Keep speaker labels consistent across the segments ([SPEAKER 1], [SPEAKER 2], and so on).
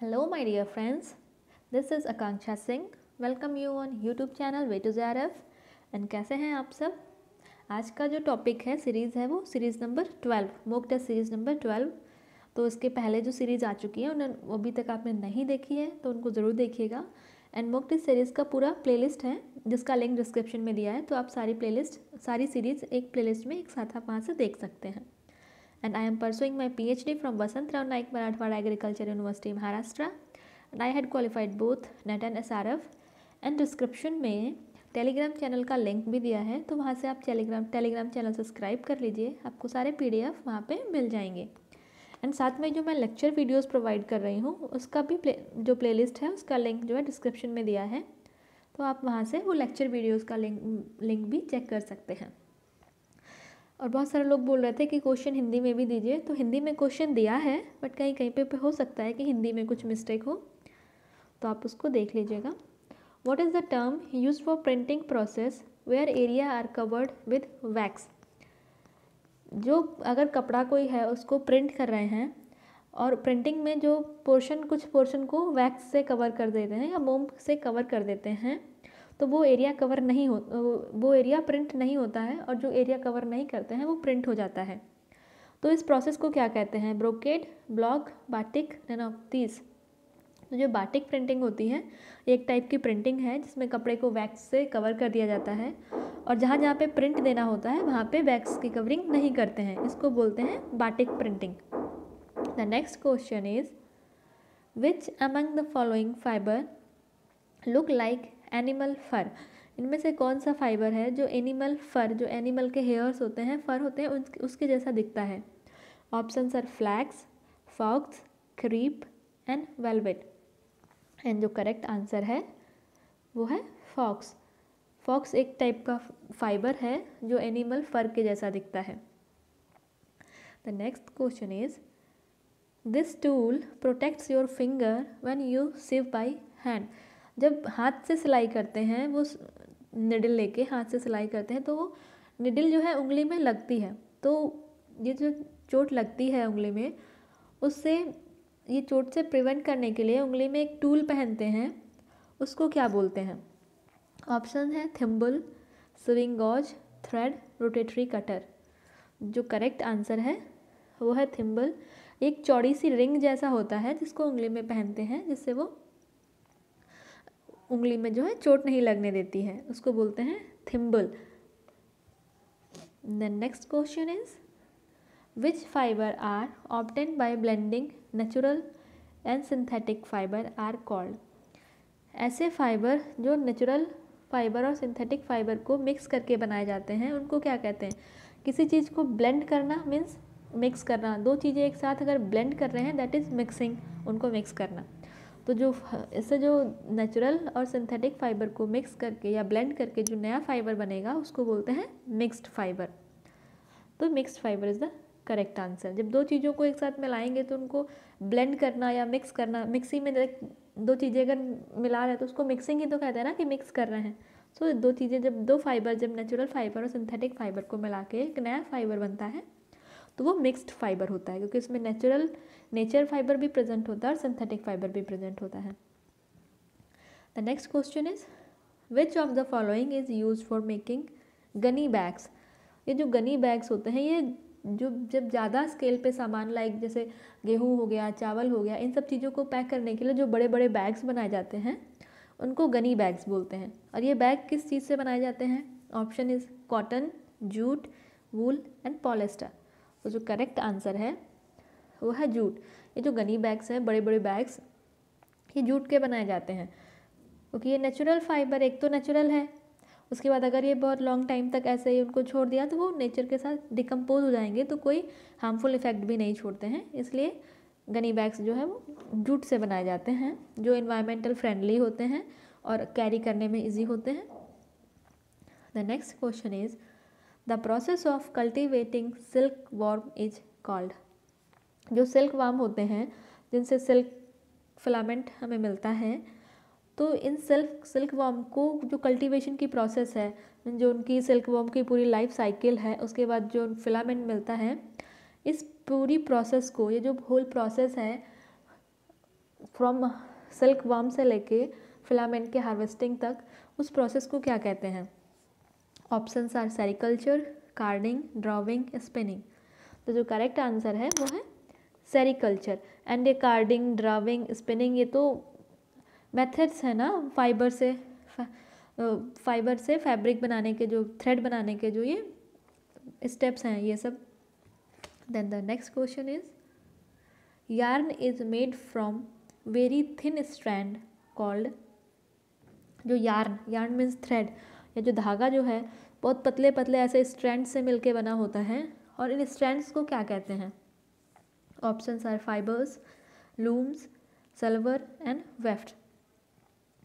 [SPEAKER 1] hello Hello dear friends this is is Singh welcome you on YouTube channel channel Way to F and कैसे हैं आप सब आज का जो टॉपिक है सीरीज़ है वो series number twelve mock test series number twelve तो इसके पहले जो सीरीज़ आ चुकी है उन्हें अभी तक आपने नहीं देखी है तो उनको ज़रूर देखिएगा एंड मोक टेस्ट सीरीज़ का पूरा प्लेलिस्ट है जिसका लिंक डिस्क्रिप्शन में दिया है तो आप सारी प्लेलिस्ट सारी सीरीज़ एक प्लेलिस्ट में एक साथ आप वहाँ से देख सकते हैं and I am pursuing my PhD from Vasant Rao Naik Marathwada Agriculture University Maharashtra and I had qualified both NET and S R F and description में टेलीग्राम चैनल का लिंक भी दिया है तो वहाँ से आप टेलीग्राम टेलीग्राम चैनल सब्सक्राइब कर लीजिए आपको सारे पी डी एफ वहाँ पर मिल जाएंगे एंड साथ में जो मैं लेक्चर वीडियोस प्रोवाइड कर रही हूँ उसका भी प्ले जो प्लेलिस्ट है उसका लिंक जो है डिस्क्रिप्शन में दिया है तो आप वहाँ से वो लेक्चर वीडियोज़ का लिंक लिंक भी चेक कर सकते हैं और बहुत सारे लोग बोल रहे थे कि क्वेश्चन हिंदी में भी दीजिए तो हिंदी में क्वेश्चन दिया है बट कहीं कहीं पे, पे हो सकता है कि हिंदी में कुछ मिस्टेक हो तो आप उसको देख लीजिएगा what is the term use for printing process where area are covered with wax जो अगर कपड़ा कोई है उसको प्रिंट कर रहे हैं और प्रिंटिंग में जो पोर्शन कुछ पोर्शन को वैक्स से कवर कर देते हैं या मोम से कवर कर देते हैं तो वो एरिया कवर नहीं हो वो एरिया प्रिंट नहीं होता है और जो एरिया कवर नहीं करते हैं वो प्रिंट हो जाता है तो इस प्रोसेस को क्या कहते हैं ब्रोकेड ब्लॉक बाटिक ननोक्तीस तो जो बाटिक प्रिंटिंग होती है एक टाइप की प्रिंटिंग है जिसमें कपड़े को वैक्स से कवर कर दिया जाता है और जहाँ जहाँ पे प्रिंट देना होता है वहाँ पे वैक्स की कवरिंग नहीं करते हैं इसको बोलते हैं batik printing the next question is which among the following fibre look like animal fur इनमें से कौन सा फाइबर है जो एनिमल फर जो एनिमल के हेयर्स होते हैं फर होते हैं उसके जैसा दिखता है option sir flax faux crepe and velvet and जो करेक्ट आंसर है वो है फॉक्स फॉक्स एक टाइप का फाइबर है जो एनिमल फर के जैसा दिखता है the next question is this tool protects your finger when you sew by hand जब हाथ से सिलाई करते हैं वो निडिल लेके हाथ से सिलाई करते हैं तो वो निडिल जो है उंगली में लगती है तो ये जो चोट लगती है उंगली में उससे ये चोट से प्रिवेंट करने के लिए उंगली में एक टूल पहनते हैं उसको क्या बोलते हैं ऑप्शन है thimble sewing gauge thread rotary cutter जो करेक्ट आंसर है वो है थिम्बल एक चौड़ी सी रिंग जैसा होता है जिसको उंगली में पहनते हैं जिससे वो उंगली में जो है चोट नहीं लगने देती है उसको बोलते हैं thimble the next question is which fibre are obtained by blending natural and synthetic fibre are called ऐसे फाइबर जो नेचुरल फाइबर और सिंथेटिक फाइबर को मिक्स करके बनाए जाते हैं उनको क्या कहते हैं किसी चीज़ को ब्लेंड करना मीन्स मिक्स करना दो चीज़ें एक साथ अगर ब्लेंड कर रहे हैं दैट इज़ मिक्सिंग उनको मिक्स करना तो जो इससे जो नेचुरल और सिंथेटिक फाइबर को मिक्स करके या ब्लेंड करके जो नया फाइबर बनेगा उसको बोलते हैं मिक्स्ड फाइबर तो mixed fibre is the correct answer जब दो चीज़ों को एक साथ मिलाएंगे तो उनको ब्लेंड करना या मिक्स करना मिक्सी में दो चीज़ें अगर मिला रहे हैं तो उसको मिक्सिंग ही तो कहते हैं ना कि मिक्स कर रहे हैं सो so, दो चीज़ें जब दो फाइबर जब नेचुरल फाइबर और सिंथेटिक फाइबर को मिला के एक नया फाइबर बनता है तो वो मिक्स्ड फाइबर होता है क्योंकि उसमें नेचुरल नेचर फाइबर भी प्रेजेंट होता है और सिंथेटिक फाइबर भी प्रेजेंट होता है the next question is which of the following is use for making gunny bags ये जो गनी बैग्स होते हैं ये जो जब ज़्यादा स्केल पे सामान लाइक जैसे गेहूँ हो गया चावल हो गया इन सब चीज़ों को पैक करने के लिए जो बड़े बड़े बैग्स बनाए जाते हैं उनको गनी बैग्स बोलते हैं और ये बैग किस चीज़ से बनाए जाते हैं option is cotton jute wool and polyester वो जो करेक्ट आंसर है वो है जूट ये जो गनी बैग्स हैं बड़े बड़े बैग्स ये जूट के बनाए जाते हैं क्योंकि ये नेचुरल फाइबर एक तो नेचुरल है उसके बाद अगर ये बहुत लॉन्ग टाइम तक ऐसे ही उनको छोड़ दिया तो वो नेचर के साथ डिकम्पोज हो जाएंगे तो कोई हार्मफुल इफेक्ट भी नहीं छोड़ते हैं इसलिए गनी बैग्स जो है वो जूट से बनाए जाते हैं जो इन्वायरमेंटल फ्रेंडली होते हैं और कैरी करने में ईजी होते हैं the next question is the process of cultivating silk worm is called जो सिल्क वार्म होते हैं जिनसे सिल्क फिलामेंट हमें मिलता है तो इन सिल्क सिल्क वॉम को जो कल्टिवेशन की प्रोसेस है जो उनकी सिल्क वॉम की पूरी लाइफ साइकिल है उसके बाद जो फिलामेंट मिलता है इस पूरी प्रोसेस को ये जो होल प्रोसेस है फ्रॉम सिल्क वॉम से लेके फिलामेंट के हार्वेस्टिंग तक उस प्रोसेस को क्या कहते हैं options are sericulture carding drawing spinning तो जो करेक्ट आंसर है वो है सेरिकल्चर एंड ये कार्डिंग ड्राविंग स्पिनिंग ये तो मेथड्स है ना फाइबर से फा, फाइबर से फैब्रिक बनाने के जो थ्रेड बनाने के जो ये स्टेप्स हैं ये सब then the next question is yarn is made from very thin strand called जो यार्न यार्न मीन्स थ्रेड या जो धागा जो है बहुत पतले पतले ऐसे स्ट्रैंड से मिलके बना होता है और इन स्ट्रैंड्स को क्या कहते हैं options are fibres looms sliver and weft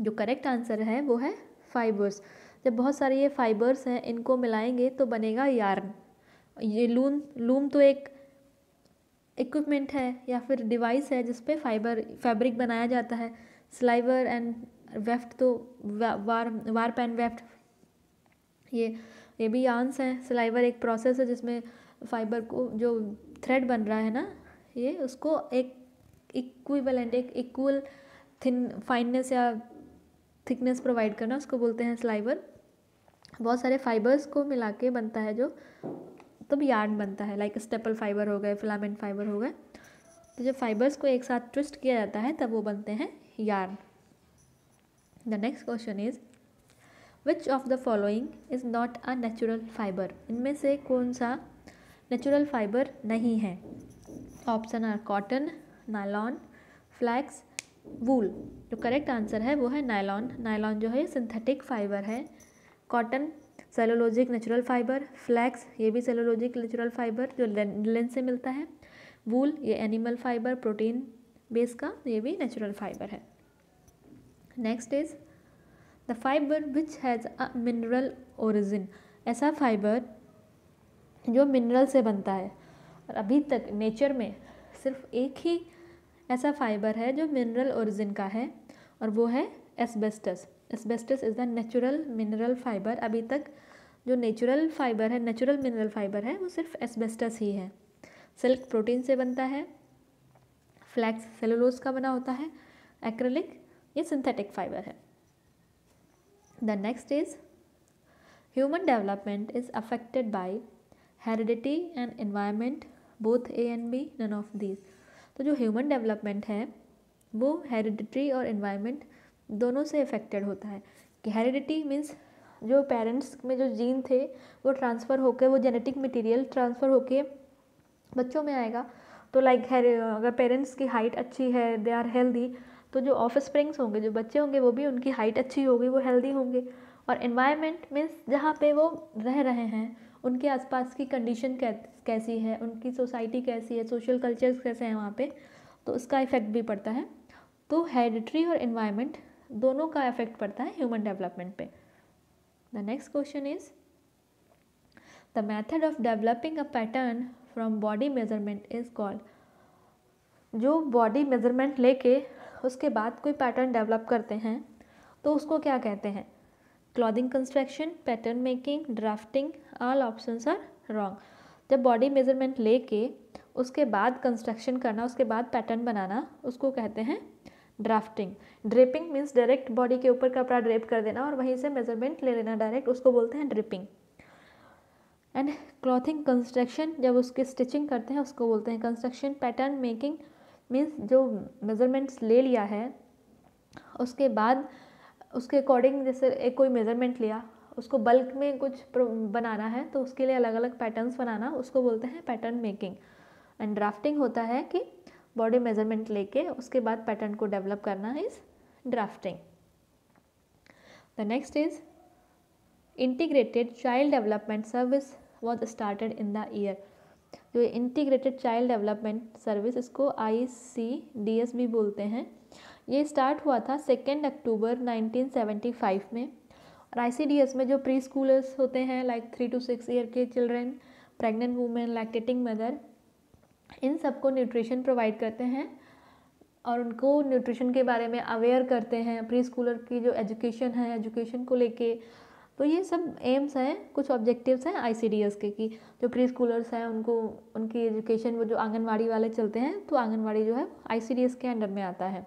[SPEAKER 1] जो करेक्ट आंसर है वो है फाइबर्स जब बहुत सारे ये फाइबर्स हैं इनको मिलाएंगे तो बनेगा यार्न ये लूम लूम तो एक इक्विपमेंट है या फिर डिवाइस है जिसपे फाइबर फैब्रिक बनाया जाता है स्लाइवर एंड वेफ्ट तो वा, वार वार पैन वेफ्ट ये ये भी आंस हैं सिलाईवर एक प्रोसेस है जिसमें फाइबर को जो थ्रेड बन रहा है ना ये उसको एक इक्विवेलेंट एक इक्वल थिन फाइननेस या थिकनेस प्रोवाइड करना उसको बोलते हैं स्लाइवर बहुत सारे फाइबर्स को मिला के बनता है जो तब यार्न बनता है लाइक स्टेपल फाइबर हो गए फिलामेंट फाइबर हो गए तो जब फाइबर्स को एक साथ ट्विस्ट किया जाता है तब वो बनते हैं yarn the next question is which of the following is not a natural fibre इनमें से कौन सा नेचुरल फाइबर नहीं है option are cotton nylon flax wool जो करेक्ट आंसर है वो है नायलॉन नायलॉन जो है सिंथेटिक फाइबर है cotton cellulosic natural fibre flax ये भी सेलोलॉजिक नेचुरल फाइबर जो लिन से मिलता है वूल ये एनिमल फाइबर प्रोटीन बेस का ये भी नेचुरल फाइबर है next is the fibre which has a mineral origin ऐसा फाइबर जो मिनरल से बनता है और अभी तक नेचर में सिर्फ एक ही ऐसा फाइबर है जो मिनरल ओरिजिन का है और वो है asbestos asbestos is the natural mineral fibre अभी तक जो नेचुरल फाइबर है नेचुरल मिनरल फाइबर है वो सिर्फ एसबेस्टस ही है सिल्क प्रोटीन से बनता है फ्लैक्स सेलुलोज का बना होता है एक्रेलिक ये सिंथेटिक फाइबर है the next is human development is affected by heredity and environment both a and b none of these तो जो ह्यूमन डेवलपमेंट है वो हेरिडिटी और इन्वायरमेंट दोनों से इफ़ेक्टेड होता है कि हेरिडिटी मीन्स जो पेरेंट्स में जो जीन थे वो ट्रांसफ़र होकर वो जेनेटिक मटेरियल ट्रांसफ़र होकर बच्चों में आएगा तो लाइक अगर पेरेंट्स की हाइट अच्छी है दे आर हेल्दी तो जो ऑफ स्प्रिंग्स होंगे जो बच्चे होंगे वो भी उनकी हाइट अच्छी होगी वो हेल्दी होंगे और इन्वायरमेंट मीन्स जहाँ पे वो रह रहे हैं उनके आसपास की कंडीशन कैसी है उनकी सोसाइटी कैसी है सोशल कल्चर्स कैसे हैं वहाँ पे तो उसका इफ़ेक्ट भी पड़ता है तो हेरिडिट्री और इन्वायरमेंट दोनों का इफ़ेक्ट पड़ता है ह्यूमन डेवलपमेंट पे the next question is the method of developing a pattern from body measurement is called जो बॉडी मेजरमेंट लेके उसके बाद कोई पैटर्न डेवलप करते हैं तो उसको क्या कहते हैं clothing construction pattern making drafting all option are wrong जब बॉडी मेजरमेंट लेके उसके बाद कंस्ट्रक्शन करना उसके बाद पैटर्न बनाना उसको कहते हैं drafting draping means direct body के ऊपर कपड़ा ड्रेप कर देना और वहीं से मेजरमेंट ले लेना डायरेक्ट उसको बोलते हैं ड्रिपिंग एंड क्लॉथिंग कंस्ट्रक्शन जब उसकी स्टिचिंग करते हैं उसको बोलते हैं कंस्ट्रक्शन पैटर्न मेकिंग मीन्स जो मेज़रमेंट्स ले लिया है उसके बाद उसके अकॉर्डिंग जैसे एक कोई मेज़रमेंट लिया उसको बल्क में कुछ बनाना है तो उसके लिए अलग अलग पैटर्न्स बनाना उसको बोलते हैं पैटर्न मेकिंग एंड ड्राफ्टिंग होता है कि बॉडी मेज़रमेंट लेके उसके बाद पैटर्न को डेवलप करना is drafting the next is integrated child development service was started in the year जो इंटीग्रेटेड चाइल्ड डेवलपमेंट सर्विस इसको आई सी डी एस भी बोलते हैं ये स्टार्ट हुआ था सेकेंड अक्टूबर 1975 में और आई में जो प्री स्कूलर्स होते हैं like three to six year के children pregnant women lactating mother इन सबको न्यूट्रिशन प्रोवाइड करते हैं और उनको न्यूट्रिशन के बारे में अवेयर करते हैं प्री स्कूलर की जो एजुकेशन है एजुकेशन को लेके तो ये सब एम्स हैं कुछ ऑब्जेक्टिव्स हैं आई के कि जो प्री स्कूलर्स हैं उनको उनकी एजुकेशन वो जो आंगनवाड़ी वाले चलते हैं तो आंगनवाड़ी जो है आई के अंडर में आता है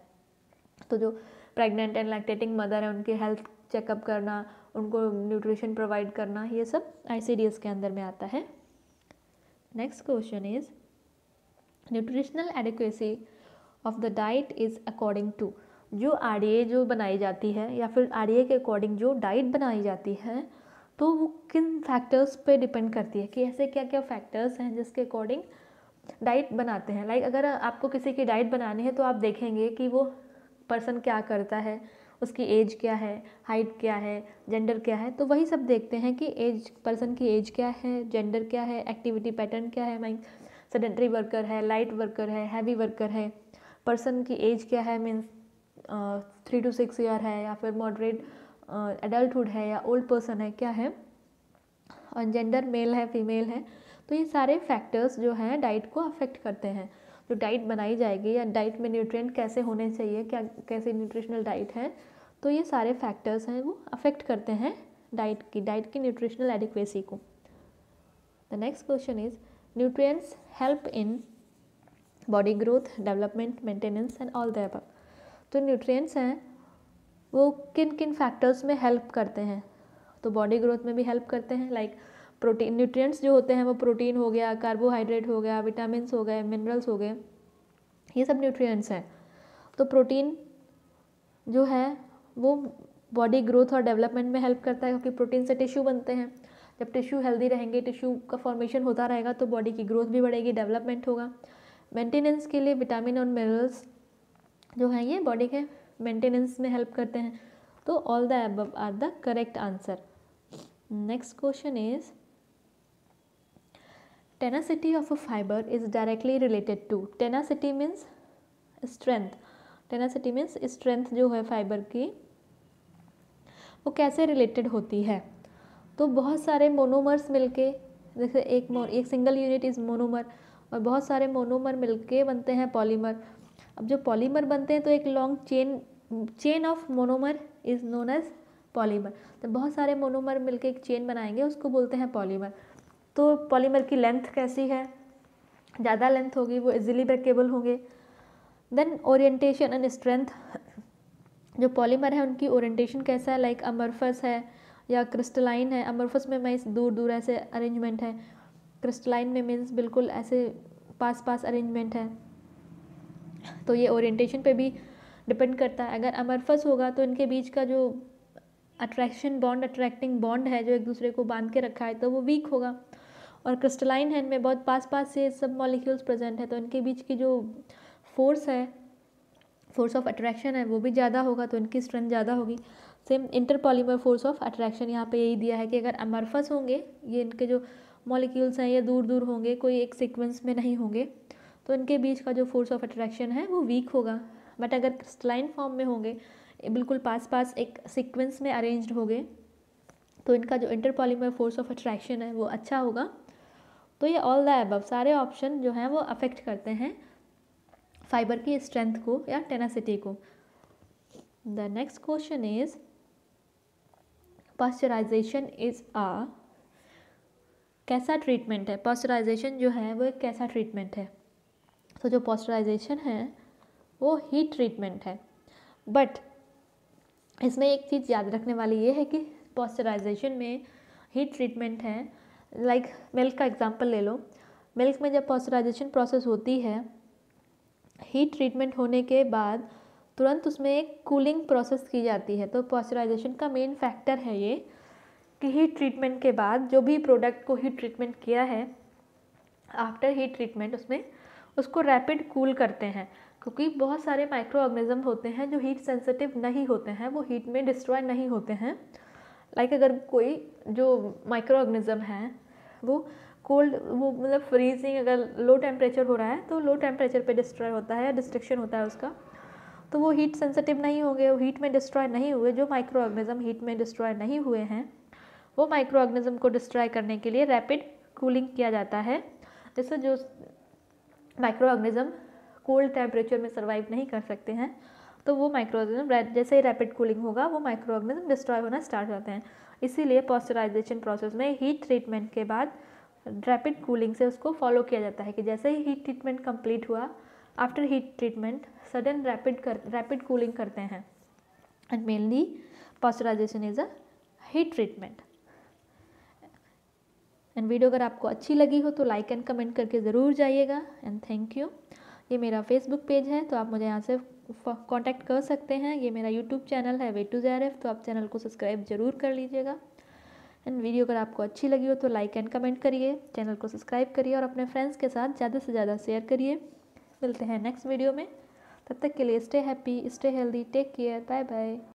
[SPEAKER 1] तो जो प्रेग्नेंट एंड लैक्टेटिंग मदर है उनकी हेल्थ चेकअप करना उनको न्यूट्रिशन प्रोवाइड करना ये सब आई के अंदर में आता है next question is nutritional adequacy of the diet is according to जो आर जो बनाई जाती है या फिर आर के अकॉर्डिंग जो डाइट बनाई जाती है तो वो किन फैक्टर्स पे डिपेंड करती है कि ऐसे क्या क्या फैक्टर्स हैं जिसके अकॉर्डिंग डाइट बनाते हैं लाइक like अगर आपको किसी की डाइट बनानी है तो आप देखेंगे कि वो पर्सन क्या करता है उसकी एज क्या है हाइट क्या है जेंडर क्या है तो वही सब देखते हैं कि एज पर्सन की एज क्या है जेंडर क्या है एक्टिविटी पैटर्न क्या है माइक सेडेंट्री वर्कर है लाइट वर्कर है हैवी वर्कर है पर्सन की एज क्या है means three to six year है या फिर मॉडरेट एडल्टुड है या ओल्ड पर्सन है क्या है और जेंडर मेल है फीमेल है तो ये सारे फैक्टर्स जो हैं डाइट को अफेक्ट करते हैं जो डाइट बनाई जाएगी या डाइट में न्यूट्रिएंट कैसे होने चाहिए क्या कैसे न्यूट्रिशनल डाइट है तो ये सारे फैक्टर्स हैं वो अफेक्ट करते हैं डाइट की डाइट की न्यूट्रिशनल एडिक्वेसी को the next question is nutrients help in body growth development maintenance and all the above जो न्यूट्रिएंट्स हैं वो किन किन फैक्टर्स में हेल्प करते हैं तो बॉडी ग्रोथ में भी हेल्प करते हैं लाइक प्रोटीन न्यूट्रिएंट्स जो होते हैं वो प्रोटीन हो गया कार्बोहाइड्रेट हो गया विटामिन हो गए मिनरल्स हो गए ये सब न्यूट्रिएंट्स हैं तो प्रोटीन जो है वो बॉडी ग्रोथ और डेवलपमेंट में हेल्प करता है क्योंकि प्रोटीन से टिश्यू बनते हैं जब टिश्यू हेल्दी रहेंगे टिश्यू का फॉर्मेशन होता रहेगा तो बॉडी की ग्रोथ भी बढ़ेगी डेवलपमेंट होगा मेंटेनेंस के लिए विटामिन और मिनरल्स जो है ये बॉडी के मेंटेनेंस में हेल्प करते हैं तो all the above are the correct answer next question is tenacity of a fibre is directly related to tenacity means strength tenacity means strength जो है फाइबर की वो कैसे रिलेटेड होती है तो बहुत सारे मोनोमर्स मिलके जैसे एक एक सिंगल यूनिट इज़ मोनोमर और बहुत सारे मोनोमर मिलके बनते हैं पॉलीमर अब जो पॉलीमर बनते हैं तो एक long chain chain of monomer is known as polymer तो बहुत सारे मोनोमर मिलकर एक चेन बनाएंगे उसको बोलते हैं पॉलीमर तो पॉलीमर की लेंथ कैसी है ज़्यादा लेंथ होगी वो इजिली ब्रेकेबल होंगे देन ओरिएंटेशन एंड स्ट्रेंथ जो पॉलीमर है उनकी ओरिएंटेशन कैसा है लाइक like अमरफस है या क्रिस्टलाइन है अमरफस में मैं दूर दूर ऐसे अरेंजमेंट है क्रिस्टलाइन में मीन्स बिल्कुल ऐसे पास पास अरेंजमेंट है तो ये ओरिएंटेशन पे भी डिपेंड करता है अगर अमरफस होगा तो इनके बीच का जो अट्रैक्शन बॉन्ड अट्रैक्टिंग बॉन्ड है जो एक दूसरे को बांध के रखा है तो वो वीक होगा और क्रिस्टलाइन है इनमें बहुत पास पास से सब मॉलिक्यूल्स प्रेजेंट है तो इनके बीच की जो फोर्स है फोर्स ऑफ अट्रैक्शन है वो भी ज़्यादा होगा तो इनकी स्ट्रेंथ ज़्यादा होगी same interpolymer force of attraction यहाँ पे यही दिया है कि अगर अमरफस होंगे ये इनके जो मॉलिक्यूल्स हैं ये दूर दूर होंगे कोई एक सीक्वेंस में नहीं होंगे तो इनके बीच का जो फोर्स ऑफ अट्रैक्शन है वो वीक होगा बट अगर क्रिस्टलाइन फॉर्म में होंगे बिल्कुल पास पास एक सीक्वेंस में अरेंज हो गए तो इनका जो इंटरपॉलीमर फोर्स ऑफ अट्रैक्शन है वो अच्छा होगा तो ये ऑल द एबव सारे ऑप्शन जो हैं वो अफेक्ट करते हैं फाइबर की स्ट्रेंथ को या टेनासिटी को the next question is pasteurization is आ कैसा ट्रीटमेंट है पॉस्चराइजेशन जो है वो एक कैसा ट्रीटमेंट है तो जो पॉस्चराइजेशन है वो हीट ट्रीटमेंट है बट इसमें एक चीज़ याद रखने वाली ये है कि पॉस्चराइजेशन में हीट ट्रीटमेंट है लाइक like, मिल्क का एग्जांपल ले लो मिल्क में जब पॉस्चराइजेशन प्रोसेस होती है हीट ट्रीटमेंट होने के बाद तुरंत उसमें एक कूलिंग प्रोसेस की जाती है तो पॉस्चराइजेशन का मेन फैक्टर है ये कि हीट ट्रीटमेंट के बाद जो भी प्रोडक्ट को हीट ट्रीटमेंट किया है आफ्टर हीट ट्रीटमेंट उसमें उसको रैपिड कूल करते हैं क्योंकि बहुत सारे माइक्रो ऑर्गेनिज़म होते हैं जो हीट सेंसिटिव नहीं होते हैं वो हीट में डिस्ट्रॉय नहीं होते हैं लाइक अगर कोई जो माइक्रो ऑर्गेनिज़म है वो कोल्ड वो मतलब फ्रीजिंग अगर लो टेम्परेचर हो रहा है तो लो टेम्परेचर पे डिस्ट्रॉय होता है या डिस्ट्रक्शन होता है उसका तो वो हीट सेंसिटिव नहीं होंगे वो हीट में डिस्ट्रॉय नहीं हुए जो माइक्रो ऑर्गेनिज़म हीट में डिस्ट्रॉय नहीं हुए हैं वो माइक्रो ऑर्गेनिज़म को डिस्ट्रॉय करने के लिए रैपिड कूलिंग किया जाता है जैसे जो माइक्रो ऑर्गेनिज्म कोल्ड टेम्परेचर में सर्वाइव नहीं कर सकते हैं तो वो माइक्रो ऑर्गेनिज्म जैसे ही रैपिड कूलिंग होगा वो माइक्रो ऑर्गेनिज्म डिस्ट्रॉय होना स्टार्ट होते हैं इसीलिए पॉस्चराइजेशन प्रोसेस में हीट ट्रीटमेंट के बाद रैपिड कूलिंग से उसको फॉलो किया जाता है कि जैसे ही हीट ट्रीटमेंट कंप्लीट हुआ after heat treatment sudden rapid कर रैपिड कूलिंग करते हैं and mainly pasteurization is a heat treatment and video अगर आपको अच्छी लगी हो तो लाइक एंड कमेंट करके ज़रूर जाइएगा एंड थैंक यू ये मेरा फेसबुक पेज है तो आप मुझे यहाँ से कांटेक्ट कर सकते हैं ये मेरा यूट्यूब चैनल है वे टू जैर एफ तो आप चैनल को सब्सक्राइब जरूर कर लीजिएगा एंड वीडियो अगर आपको अच्छी लगी हो तो लाइक एंड कमेंट करिए चैनल को सब्सक्राइब करिए और अपने फ्रेंड्स के साथ ज़्यादा से ज़्यादा शेयर करिए मिलते हैं नेक्स्ट वीडियो में तब तक के लिए stay happy stay healthy take care bye bye